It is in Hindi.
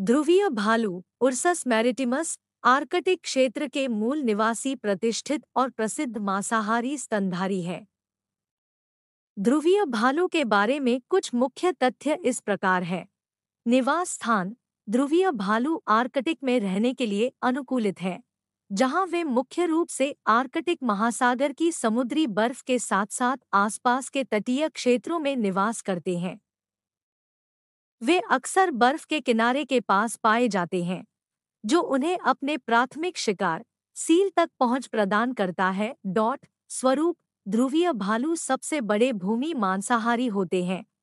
ध्रुवीय भालू उर्सस मैरिटिमस आर्कटिक क्षेत्र के मूल निवासी प्रतिष्ठित और प्रसिद्ध मांसाहारी स्तनधारी है ध्रुवीय भालू के बारे में कुछ मुख्य तथ्य इस प्रकार है निवास स्थान ध्रुवीय भालू आर्कटिक में रहने के लिए अनुकूलित है जहां वे मुख्य रूप से आर्कटिक महासागर की समुद्री बर्फ के साथ साथ आसपास के तटीय क्षेत्रों में निवास करते हैं वे अक्सर बर्फ के किनारे के पास पाए जाते हैं जो उन्हें अपने प्राथमिक शिकार सील तक पहुंच प्रदान करता है डॉट स्वरूप ध्रुवीय भालू सबसे बड़े भूमि मांसाहारी होते हैं